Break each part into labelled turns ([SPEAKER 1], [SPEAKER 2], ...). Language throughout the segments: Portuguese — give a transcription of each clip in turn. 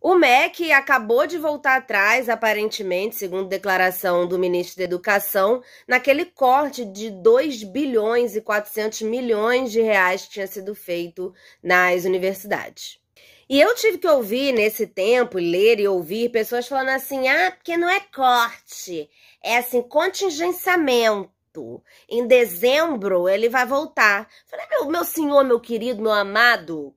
[SPEAKER 1] O MEC acabou de voltar atrás, aparentemente, segundo declaração do ministro da Educação, naquele corte de 2 bilhões e 400 milhões de reais que tinha sido feito nas universidades. E eu tive que ouvir nesse tempo, ler e ouvir pessoas falando assim: ah, porque não é corte, é assim, contingenciamento. Em dezembro ele vai voltar. Falei, meu, meu senhor, meu querido, meu amado,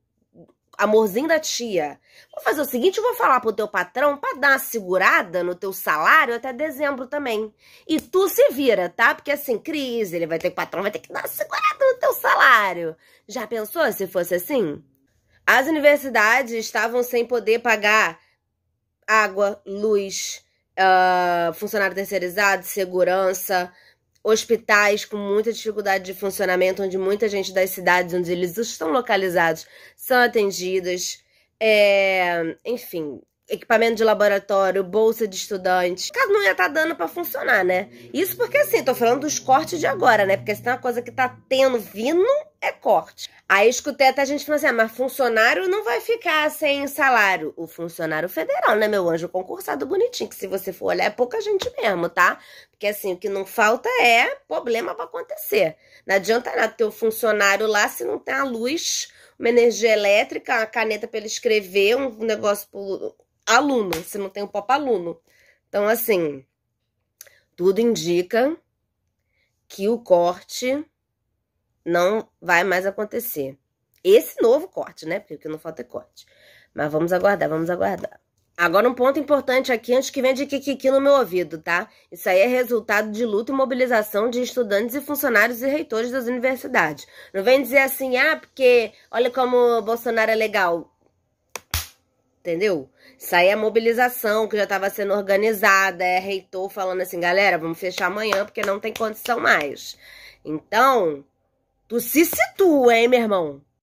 [SPEAKER 1] amorzinho da tia, vou fazer o seguinte, eu vou falar pro teu patrão para dar uma segurada no teu salário até dezembro também. E tu se vira, tá? Porque assim, crise, ele vai ter que o patrão vai ter que dar uma segurada no teu salário. Já pensou se fosse assim? As universidades estavam sem poder pagar água, luz, uh, funcionário terceirizado, segurança, hospitais com muita dificuldade de funcionamento, onde muita gente das cidades onde eles estão localizados são atendidas. É, enfim, equipamento de laboratório, bolsa de estudante. cada não ia estar tá dando para funcionar, né? Isso porque assim, tô falando dos cortes de agora, né? Porque se tem uma coisa que tá tendo vindo, é corte. Aí escutei até a gente falando assim: ah, mas funcionário não vai ficar sem salário. O funcionário federal, né, meu anjo? Concursado bonitinho, que se você for olhar, é pouca gente mesmo, tá? Porque assim, o que não falta é problema para acontecer. Não adianta nada ter o um funcionário lá se não tem a luz, uma energia elétrica, uma caneta para ele escrever, um negócio pro aluno, se não tem o pop aluno. Então, assim, tudo indica que o corte não vai mais acontecer. Esse novo corte, né? Porque o que não falta é corte. Mas vamos aguardar, vamos aguardar. Agora, um ponto importante aqui, antes que venha de Kikiki no meu ouvido, tá? Isso aí é resultado de luta e mobilização de estudantes e funcionários e reitores das universidades. Não vem dizer assim, ah, porque olha como o Bolsonaro é legal entendeu? Isso aí é mobilização que já estava sendo organizada, é reitor falando assim, galera, vamos fechar amanhã porque não tem condição mais. Então, tu se situa, hein, meu irmão?